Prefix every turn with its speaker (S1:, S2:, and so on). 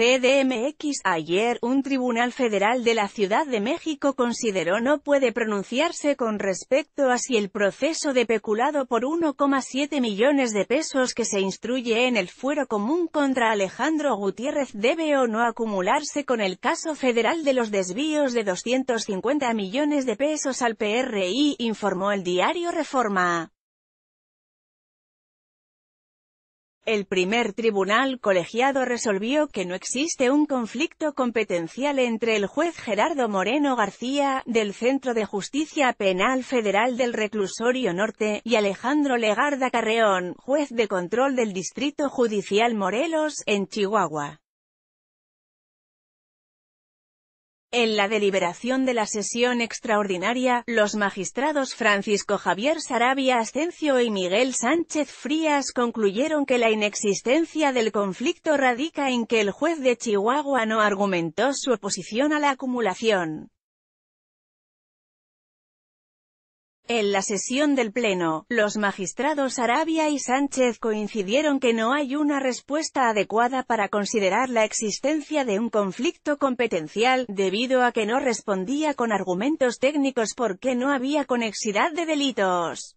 S1: CDMX. Ayer, un tribunal federal de la Ciudad de México consideró no puede pronunciarse con respecto a si el proceso de peculado por 1,7 millones de pesos que se instruye en el fuero común contra Alejandro Gutiérrez debe o no acumularse con el caso federal de los desvíos de 250 millones de pesos al PRI, informó el diario Reforma. El primer tribunal colegiado resolvió que no existe un conflicto competencial entre el juez Gerardo Moreno García, del Centro de Justicia Penal Federal del Reclusorio Norte, y Alejandro Legarda Carreón, juez de control del Distrito Judicial Morelos, en Chihuahua. En la deliberación de la sesión extraordinaria, los magistrados Francisco Javier Sarabia Ascencio y Miguel Sánchez Frías concluyeron que la inexistencia del conflicto radica en que el juez de Chihuahua no argumentó su oposición a la acumulación En la sesión del Pleno, los magistrados Arabia y Sánchez coincidieron que no hay una respuesta adecuada para considerar la existencia de un conflicto competencial, debido a que no respondía con argumentos técnicos porque no había conexidad de delitos.